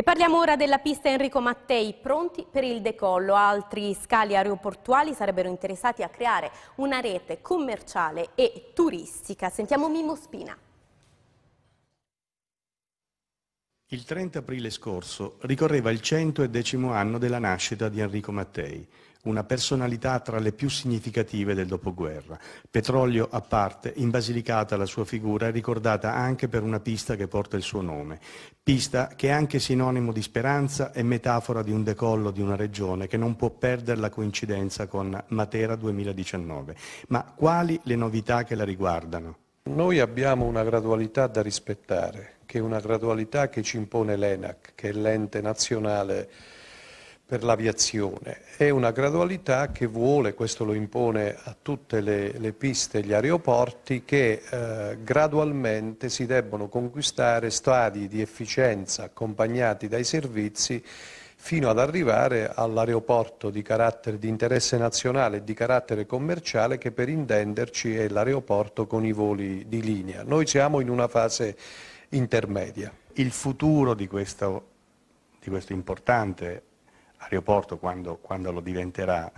E parliamo ora della pista Enrico Mattei, pronti per il decollo. Altri scali aeroportuali sarebbero interessati a creare una rete commerciale e turistica. Sentiamo Mimo Spina. Il 30 aprile scorso ricorreva il 110 anno della nascita di Enrico Mattei una personalità tra le più significative del dopoguerra. Petrolio a parte, in Basilicata la sua figura è ricordata anche per una pista che porta il suo nome, pista che è anche sinonimo di speranza e metafora di un decollo di una regione che non può perdere la coincidenza con Matera 2019. Ma quali le novità che la riguardano? Noi abbiamo una gradualità da rispettare, che è una gradualità che ci impone l'ENAC, che è l'ente nazionale per l'aviazione. È una gradualità che vuole, questo lo impone a tutte le, le piste e gli aeroporti, che eh, gradualmente si debbono conquistare stadi di efficienza accompagnati dai servizi fino ad arrivare all'aeroporto di carattere di interesse nazionale e di carattere commerciale che per intenderci è l'aeroporto con i voli di linea. Noi siamo in una fase intermedia. Il futuro di questo, di questo importante aeroporto quando, quando lo diventerà,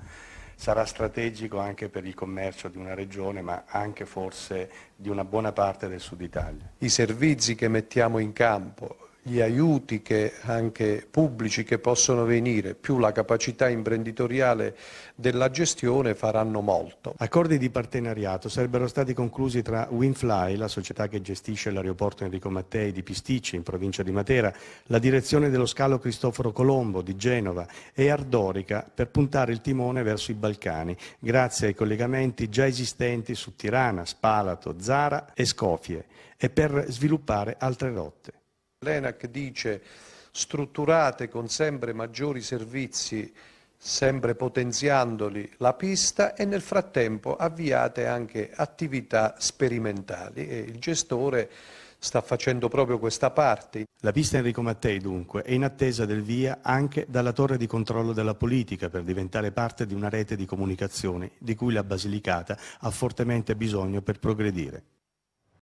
sarà strategico anche per il commercio di una regione, ma anche forse di una buona parte del sud Italia. I servizi che mettiamo in campo, gli aiuti che anche pubblici che possono venire, più la capacità imprenditoriale della gestione faranno molto. Accordi di partenariato sarebbero stati conclusi tra Winfly, la società che gestisce l'aeroporto Enrico Mattei di Pisticci in provincia di Matera, la direzione dello scalo Cristoforo Colombo di Genova e Ardorica per puntare il timone verso i Balcani, grazie ai collegamenti già esistenti su Tirana, Spalato, Zara e Scofie e per sviluppare altre rotte. L'ENAC dice strutturate con sempre maggiori servizi, sempre potenziandoli la pista e nel frattempo avviate anche attività sperimentali e il gestore sta facendo proprio questa parte. La pista Enrico Mattei dunque è in attesa del via anche dalla torre di controllo della politica per diventare parte di una rete di comunicazione di cui la Basilicata ha fortemente bisogno per progredire.